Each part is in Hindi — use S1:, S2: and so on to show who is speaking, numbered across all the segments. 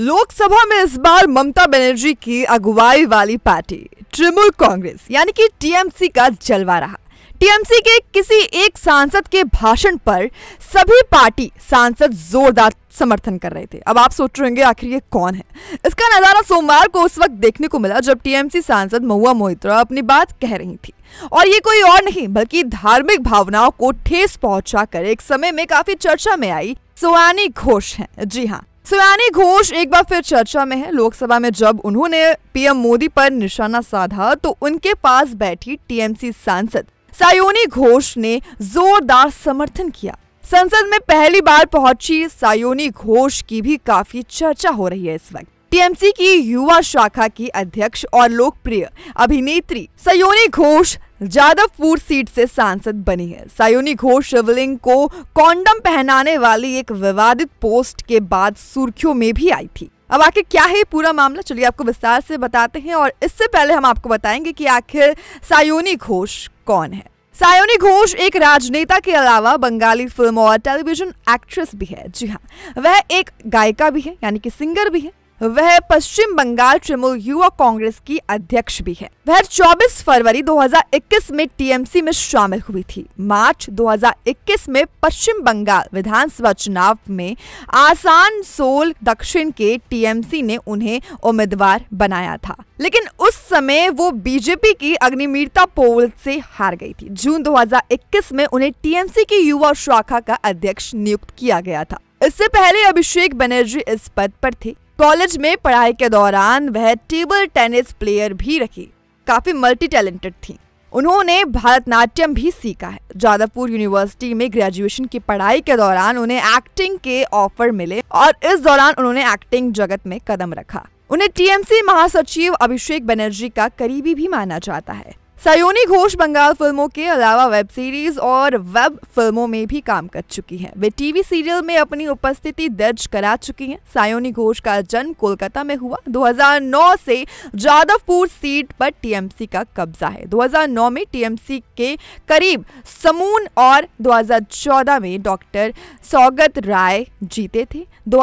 S1: लोकसभा में इस बार ममता बनर्जी की अगुवाई वाली पार्टी तृणमूल कांग्रेस यानी कि टीएमसी का जलवा रहा टीएमसी के किसी एक सांसद के भाषण पर सभी पार्टी सांसद जोरदार समर्थन कर रहे थे अब आप सोच रहे होंगे आखिर ये कौन है इसका नज़ारा सोमवार को उस वक्त देखने को मिला जब टीएमसी सांसद महुआ मोहित्रा अपनी बात कह रही थी और ये कोई और नहीं बल्कि धार्मिक भावनाओं को ठेस कर एक समय में काफी चर्चा में आई सोयानी घोष है जी हाँ शिवानी घोष एक बार फिर चर्चा में है लोकसभा में जब उन्होंने पीएम मोदी पर निशाना साधा तो उनके पास बैठी टीएमसी सांसद सायोनी घोष ने जोरदार समर्थन किया संसद में पहली बार पहुंची सायोनी घोष की भी काफी चर्चा हो रही है इस वक्त टीएमसी की युवा शाखा की अध्यक्ष और लोकप्रिय अभिनेत्री सयोनी घोष जादवपुर सीट से सांसद बनी है सायोनी घोष शिवलिंग को कॉन्डम पहनाने वाली एक विवादित पोस्ट के बाद सुर्खियों में भी आई थी अब आखिर क्या है पूरा मामला चलिए आपको विस्तार से बताते हैं और इससे पहले हम आपको बताएंगे कि आखिर सायोनी घोष कौन है सायोनी घोष एक राजनेता के अलावा बंगाली फिल्म और टेलीविजन एक्ट्रेस भी है जी हाँ वह एक गायिका भी है यानी कि सिंगर भी है वह पश्चिम बंगाल तृणमूल युवा कांग्रेस की अध्यक्ष भी है वह 24 फरवरी 2021 में टीएमसी में शामिल हुई थी मार्च 2021 में पश्चिम बंगाल विधानसभा चुनाव में आसान सोल दक्षिण के टीएमसी ने उन्हें उम्मीदवार बनाया था लेकिन उस समय वो बीजेपी की अग्निमीरता पोल से हार गई थी जून 2021 में उन्हें टीएमसी की युवा शाखा का अध्यक्ष नियुक्त किया गया था इससे पहले अभिषेक बनर्जी इस पद पर थे कॉलेज में पढ़ाई के दौरान वह टेबल टेनिस प्लेयर भी रही काफी मल्टी टैलेंटेड थी उन्होंने भरतनाट्यम भी सीखा है जादवपुर यूनिवर्सिटी में ग्रेजुएशन की पढ़ाई के दौरान उन्हें एक्टिंग के ऑफर मिले और इस दौरान उन्होंने एक्टिंग जगत में कदम रखा उन्हें टीएमसी महासचिव अभिषेक बनर्जी का करीबी भी माना जाता है सयोनी घोष बंगाल फिल्मों के अलावा वेब सीरीज और वेब फिल्मों में भी काम कर चुकी हैं। वे टीवी सीरियल में अपनी उपस्थिति दर्ज करा चुकी हैं। सायोनी घोष का जन्म कोलकाता में हुआ 2009 से जादवपुर सीट पर टीएमसी का कब्जा है 2009 में टीएमसी के करीब समून और 2014 में डॉक्टर सौगत राय जीते थे दो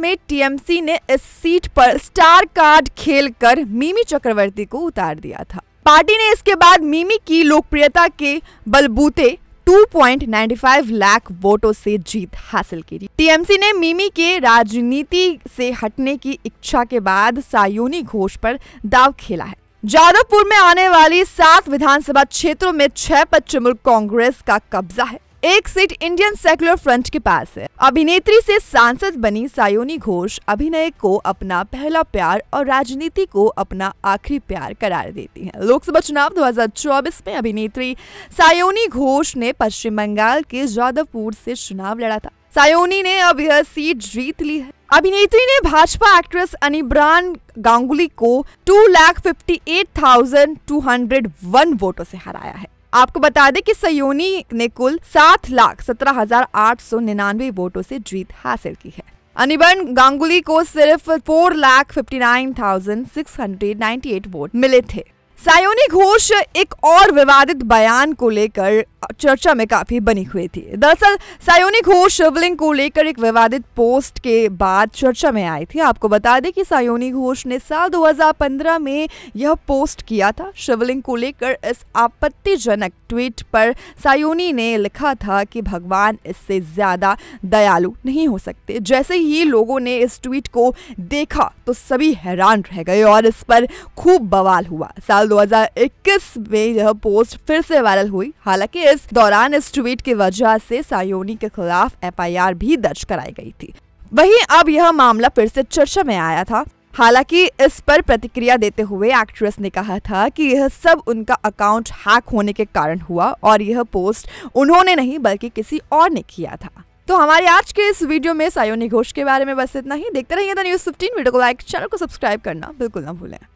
S1: में टीएमसी ने इस सीट पर स्टार कार्ड खेल मिमी चक्रवर्ती को उतार दिया था पार्टी ने इसके बाद मिमी की लोकप्रियता के बलबूते 2.95 लाख वोटों से जीत हासिल की टीएमसी ने मिमी के राजनीति से हटने की इच्छा के बाद सायोनी घोष पर दाव खेला है जादवपुर में आने वाली सात विधानसभा क्षेत्रों में छह पर कांग्रेस का कब्जा है एक सीट इंडियन सेकुलर फ्रंट के पास है अभिनेत्री से सांसद बनी सायोनी घोष अभिनय को अपना पहला प्यार और राजनीति को अपना आखिरी प्यार करार देती हैं। लोकसभा चुनाव 2024 में अभिनेत्री सायोनी घोष ने पश्चिम बंगाल के जादवपुर से चुनाव लड़ा था सायोनी ने अब यह सीट जीत ली है अभिनेत्री ने भाजपा एक्ट्रेस अनिब्रान गांगुली को two lakh fifty eight thousand two hundred one वोटों से हराया है आपको बता दें कि सयोनी ने कुल सात लाख सत्रह हजार आठ सौ निन्यानवे वोटों से जीत हासिल की है अनिबन गांगुली को सिर्फ four lakh fifty nine thousand six hundred ninety eight vote मिले थे सायोनी घोष एक और विवादित बयान को लेकर चर्चा में काफी बनी हुई थी दरअसल सायोनी घोष शिवलिंग को लेकर एक विवादित पोस्ट के बाद चर्चा में आई थी आपको बता दें कि सायोनी घोष ने साल 2015 में यह पोस्ट किया था शिवलिंग को लेकर इस आपत्तिजनक ट्वीट पर सायोनी ने लिखा था कि भगवान इससे ज्यादा दयालु नहीं हो सकते जैसे ही लोगों ने इस ट्वीट को देखा तो सभी हैरान रह गए और इस पर खूब बवाल हुआ साल 2021 में यह पोस्ट फिर से वायरल हुई हालांकि इस इस दौरान इस ट्वीट की वजह से सायोनी के खिलाफ एफआईआर भी दर्ज कराई गई थी वहीं अब यह मामला फिर से चर्चा में आया था हालांकि इस पर प्रतिक्रिया देते हुए एक्ट्रेस ने कहा था कि यह सब उनका अकाउंट हैक होने के कारण हुआ और यह पोस्ट उन्होंने नहीं बल्कि किसी और ने किया था तो हमारे आज के इस वीडियो में सायोनी घोष के बारे में बस इतना ही देखते रहिए द न्यूज फिफ्टीन वीडियो को लाइक चैनल को सब्सक्राइब करना बिल्कुल ना भूलें